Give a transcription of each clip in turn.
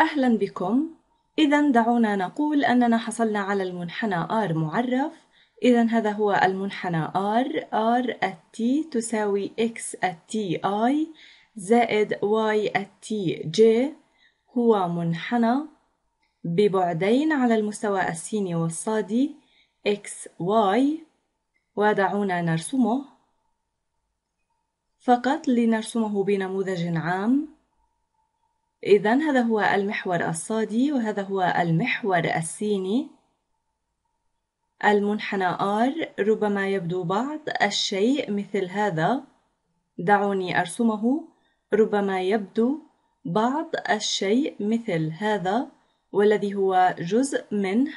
أهلا بكم إذا دعونا نقول أننا حصلنا على المنحنى R معرف إذا هذا هو المنحنى R R at T تساوي X at I زائد Y at J هو منحنى ببعدين على المستوى السيني والصادي X Y ودعونا نرسمه فقط لنرسمه بنموذج عام إذا هذا هو المحور الصادي وهذا هو المحور السيني المنحنى R ربما يبدو بعض الشيء مثل هذا دعوني أرسمه ربما يبدو بعض الشيء مثل هذا والذي هو جزء منه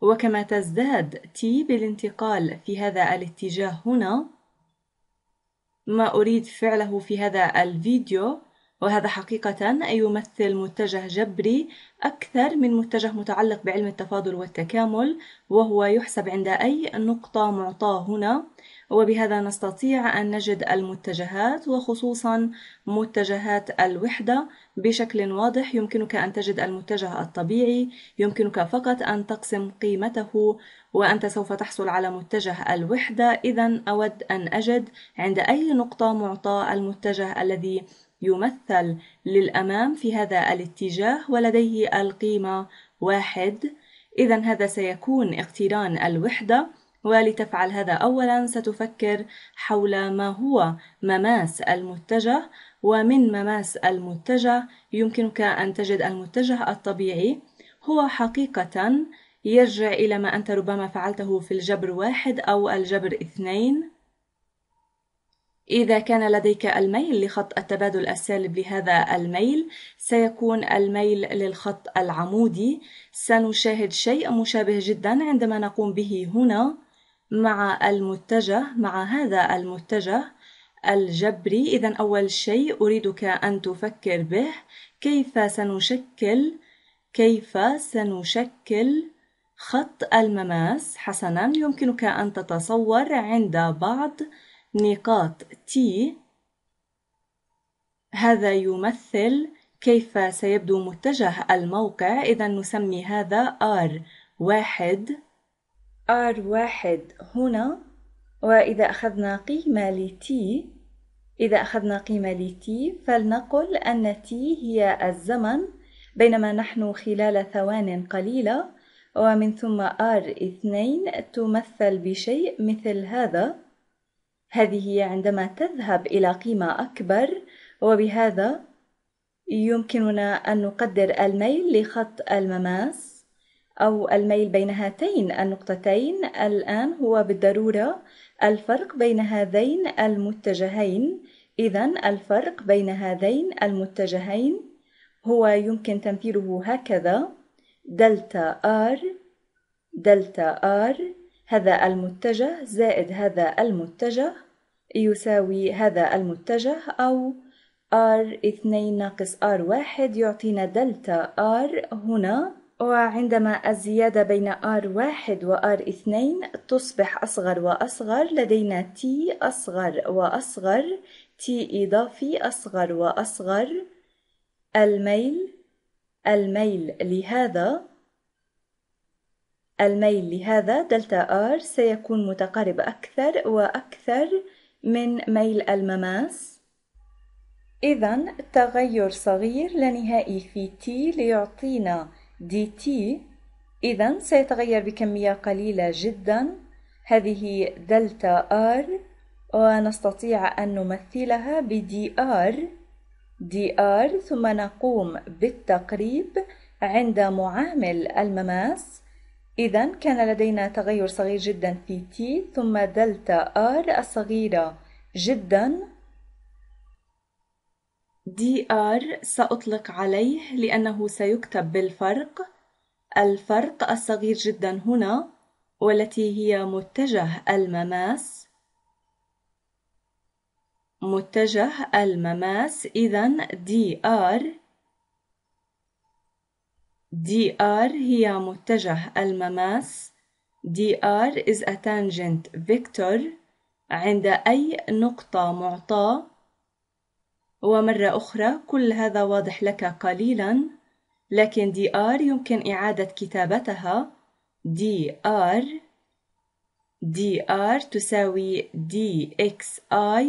وكما تزداد T بالانتقال في هذا الاتجاه هنا ما أريد فعله في هذا الفيديو وهذا حقيقة يمثل متجه جبري أكثر من متجه متعلق بعلم التفاضل والتكامل وهو يحسب عند أي نقطة معطاة هنا وبهذا نستطيع أن نجد المتجهات وخصوصا متجهات الوحدة بشكل واضح يمكنك أن تجد المتجه الطبيعي يمكنك فقط أن تقسم قيمته وأنت سوف تحصل على متجه الوحدة إذا أود أن أجد عند أي نقطة معطاة المتجه الذي يمثل للأمام في هذا الاتجاه ولديه القيمة واحد إذا هذا سيكون اقتران الوحدة ولتفعل هذا أولا ستفكر حول ما هو مماس المتجه ومن مماس المتجه يمكنك أن تجد المتجه الطبيعي هو حقيقة يرجع إلى ما أنت ربما فعلته في الجبر واحد أو الجبر اثنين إذا كان لديك الميل لخط التبادل السالب لهذا الميل سيكون الميل للخط العمودي سنشاهد شيء مشابه جدا عندما نقوم به هنا مع المتجه مع هذا المتجه الجبري إذا أول شيء أريدك أن تفكر به كيف سنشكل كيف سنشكل خط المماس حسنا يمكنك أن تتصور عند بعض نقاط T هذا يمثل كيف سيبدو متجه الموقع إذا نسمي هذا R 1 R 1 هنا وإذا أخذنا قيمة ل T إذا أخذنا قيمة ل T فلنقل أن T هي الزمن بينما نحن خلال ثوان قليلة ومن ثم R 2 تمثل بشيء مثل هذا هذه عندما تذهب إلى قيمة أكبر وبهذا يمكننا أن نقدر الميل لخط المماس أو الميل بين هاتين النقطتين الآن هو بالضرورة الفرق بين هذين المتجهين إذا الفرق بين هذين المتجهين هو يمكن تمثيله هكذا دلتا R دلتا R هذا المتجه زائد هذا المتجه يساوي هذا المتجه أو R2 ناقص R1 يعطينا دلتا R هنا وعندما الزيادة بين R1 و R2 تصبح أصغر وأصغر لدينا T أصغر وأصغر T إضافي أصغر وأصغر الميل الميل لهذا الميل لهذا دلتا R سيكون متقارب أكثر وأكثر من ميل المماس إذا تغير صغير لنهائي في T ليعطينا dt إذا سيتغير بكمية قليلة جدا هذه دلتا R ونستطيع أن نمثلها بدي DR دي ثم نقوم بالتقريب عند معامل المماس إذا كان لدينا تغير صغير جدا في T ثم دلتا R الصغيرة جدا DR سأطلق عليه لأنه سيكتب بالفرق الفرق الصغير جدا هنا والتي هي متجه المماس متجه المماس إذا DR Dr هي متجه المماس Dr is a tangent vector عند أي نقطة معطاة ومرة أخرى كل هذا واضح لك قليلا لكن Dr يمكن إعادة كتابتها Dr Dr تساوي DXI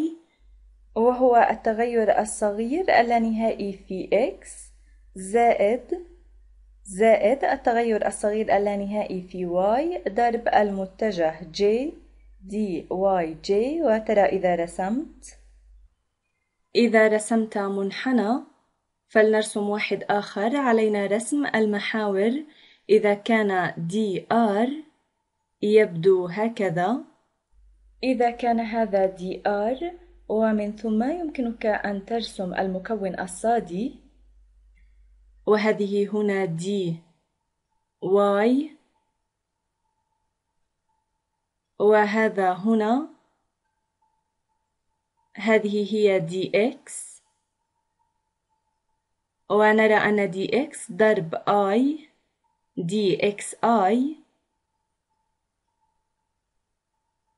وهو التغير الصغير اللانهائي في X زائد زائد التغير الصغير اللانهائي في y ضرب المتجه j دي واي جي وترى إذا رسمت إذا رسمت منحنى فلنرسم واحد آخر علينا رسم المحاور إذا كان دي آر يبدو هكذا إذا كان هذا دي آر ومن ثم يمكنك أن ترسم المكون الصادي وهذه هنا دي واي وهذا هنا هذه هي دي اكس ونرى أن دي اكس ضرب اي دي اكس اي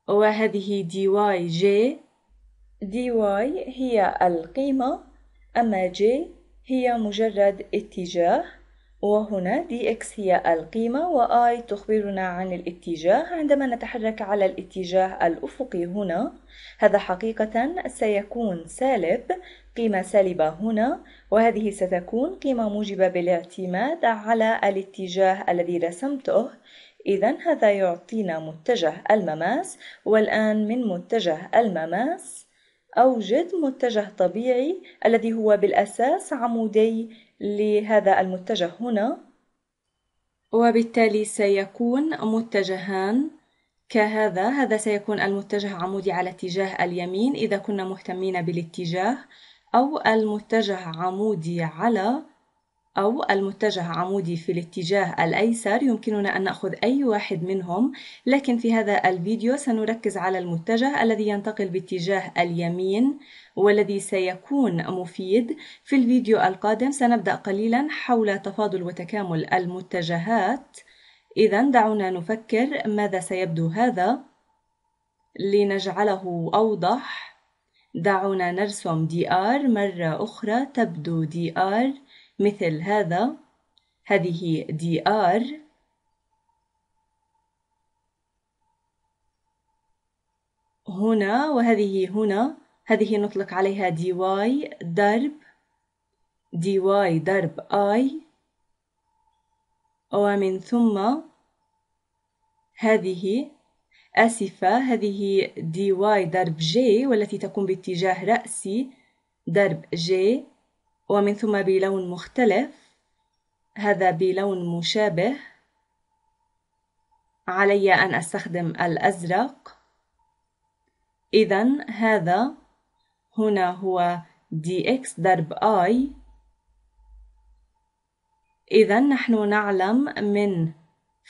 وهذه دي واي جي دي واي هي القيمة أما جي هي مجرد اتجاه وهنا دي اكس هي القيمة واي تخبرنا عن الاتجاه عندما نتحرك على الاتجاه الأفقي هنا هذا حقيقة سيكون سالب قيمة سالبة هنا وهذه ستكون قيمة موجبة بالاعتماد على الاتجاه الذي رسمته إذا هذا يعطينا متجه المماس والآن من متجه المماس أوجد متجه طبيعي الذي هو بالأساس عمودي لهذا المتجه هنا وبالتالي سيكون متجهان كهذا هذا سيكون المتجه عمودي على اتجاه اليمين إذا كنا مهتمين بالاتجاه أو المتجه عمودي على أو المتجه عمودي في الاتجاه الأيسر يمكننا أن نأخذ أي واحد منهم لكن في هذا الفيديو سنركز على المتجه الذي ينتقل باتجاه اليمين والذي سيكون مفيد في الفيديو القادم سنبدأ قليلا حول تفاضل وتكامل المتجهات إذا دعونا نفكر ماذا سيبدو هذا لنجعله أوضح دعونا نرسم دي آر مرة أخرى تبدو دي آر مثل هذا هذه دي آر هنا وهذه هنا هذه نطلق عليها دي واي ضرب دي واي ضرب آي ومن ثم هذه آسفة هذه دي واي ضرب جي والتي تكون باتجاه رأسي ضرب جي ومن ثم بلون مختلف هذا بلون مشابه علي أن أستخدم الأزرق إذا هذا هنا هو dx ضرب i إذا نحن نعلم من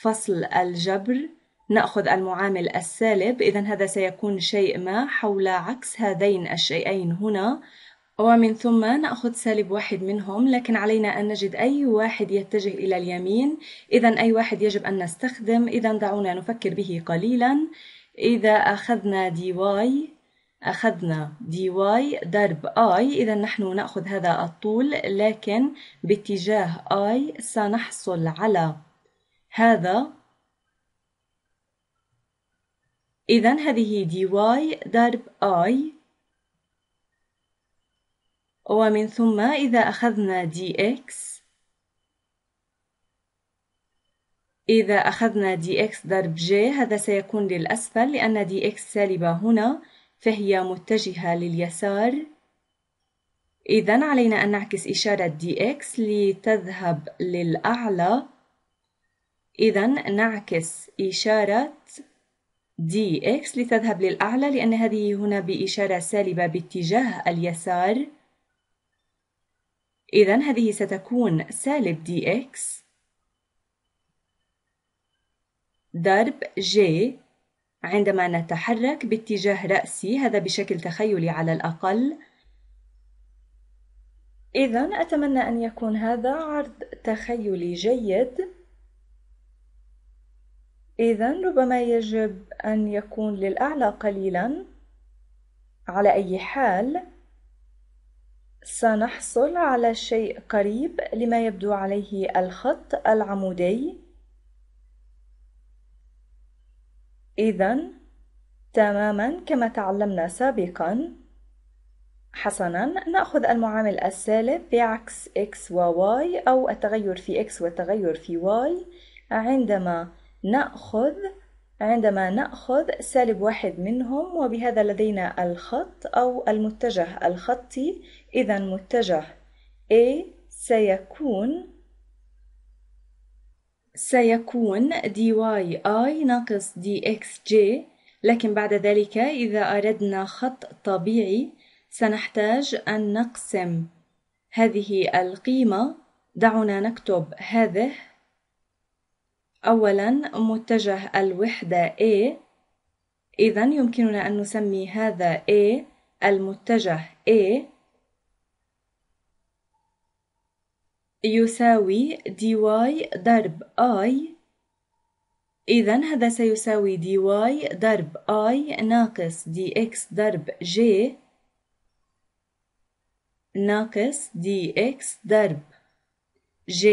فصل الجبر نأخذ المعامل السالب إذا هذا سيكون شيء ما حول عكس هذين الشيئين هنا ومن ثم نأخذ سالب واحد منهم لكن علينا أن نجد أي واحد يتجه إلى اليمين إذا أي واحد يجب أن نستخدم إذا دعونا نفكر به قليلا إذا أخذنا دي واي أخذنا دي واي ضرب آي إذا نحن نأخذ هذا الطول لكن باتجاه آي سنحصل على هذا إذا هذه دي واي ضرب آي ومن ثم إذا أخذنا dx إذا أخذنا dx ضرب j هذا سيكون للأسفل لأن dx سالبة هنا فهي متجهة لليسار إذا علينا أن نعكس إشارة dx لتذهب للأعلى إذا نعكس إشارة dx لتذهب للأعلى لأن هذه هنا بإشارة سالبة باتجاه اليسار إذا هذه ستكون سالب دي إكس ضرب جي عندما نتحرك باتجاه رأسي هذا بشكل تخيلي على الأقل إذا أتمنى أن يكون هذا عرض تخيلي جيد إذا ربما يجب أن يكون للأعلى قليلا على أي حال سنحصل على شيء قريب لما يبدو عليه الخط العمودي إذا تماما كما تعلمنا سابقا حسنا نأخذ المعامل السالب بعكس x و y أو التغير في x والتغير في y عندما نأخذ عندما نأخذ سالب واحد منهم وبهذا لدينا الخط أو المتجه الخطي إذا متجه A سيكون سيكون dyi ناقص dxj لكن بعد ذلك إذا أردنا خط طبيعي سنحتاج أن نقسم هذه القيمة دعونا نكتب هذه أولاً متجه الوحدة A إذا يمكننا أن نسمي هذا A المتجه A يساوي dy ضرب i إذا هذا سيساوي dy ضرب i ناقص dx ضرب j ناقص dx ضرب j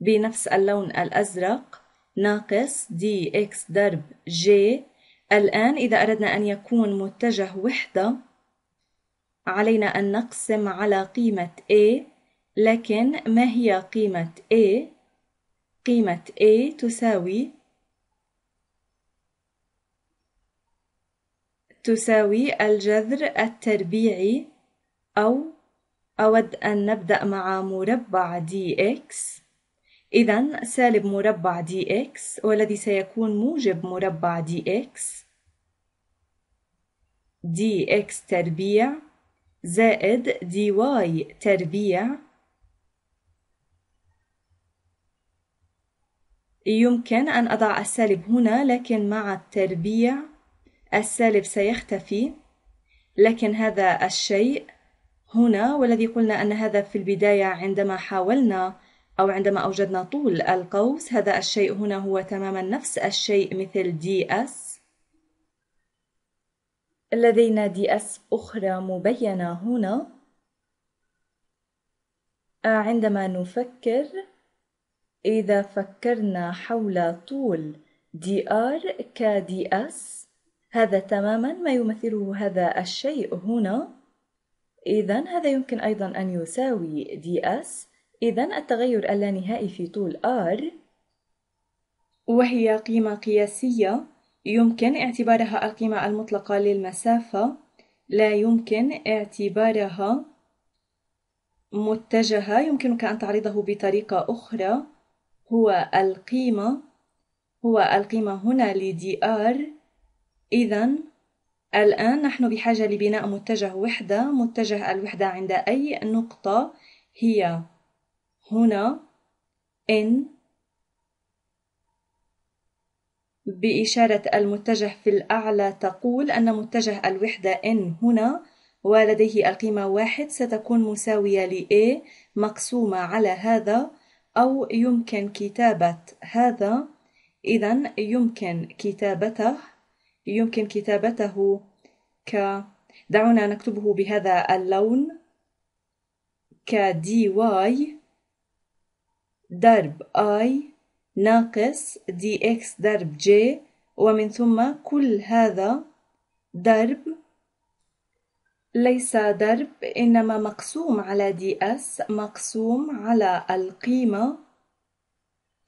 بنفس اللون الأزرق ناقص دي إكس ضرب جي الآن إذا أردنا أن يكون متجه وحدة علينا أن نقسم على قيمة A لكن ما هي قيمة A؟ قيمة A تساوي تساوي الجذر التربيعي أو أود أن نبدأ مع مربع dx إذا سالب مربع دي إكس والذي سيكون موجب مربع دي إكس دي إكس تربيع زائد دي واي تربيع يمكن أن أضع السالب هنا لكن مع التربيع السالب سيختفي لكن هذا الشيء هنا والذي قلنا أن هذا في البداية عندما حاولنا أو عندما أوجدنا طول القوس هذا الشيء هنا هو تماما نفس الشيء مثل دي اس لدينا دي اس أخرى مبينة هنا آه، عندما نفكر إذا فكرنا حول طول دي ار كدي اس هذا تماما ما يمثله هذا الشيء هنا إذا هذا يمكن أيضا أن يساوي دي اس إذا التغير اللانهائي في طول R وهي قيمة قياسية يمكن اعتبارها القيمة المطلقة للمسافة لا يمكن اعتبارها متجهة يمكنك أن تعرضه بطريقة أخرى هو القيمة هو القيمة هنا لـ dr إذا الآن نحن بحاجة لبناء متجه وحدة متجه الوحدة عند أي نقطة هي هنا إن بإشارة المتجه في الأعلى تقول أن متجه الوحدة N هنا ولديه القيمة واحد ستكون مساوية ل A مقسومة على هذا أو يمكن كتابة هذا إذا يمكن كتابته يمكن كتابته ك دعونا نكتبه بهذا اللون ك dy ضرب I ناقص dx ضرب J ومن ثم كل هذا ضرب ليس ضرب إنما مقسوم على ds مقسوم على القيمة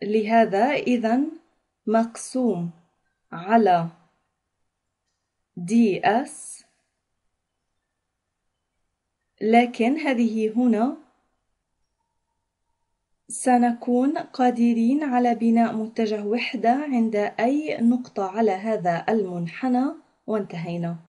لهذا إذا مقسوم على ds لكن هذه هنا سنكون قادرين على بناء متجه وحدة عند أي نقطة على هذا المنحنى وانتهينا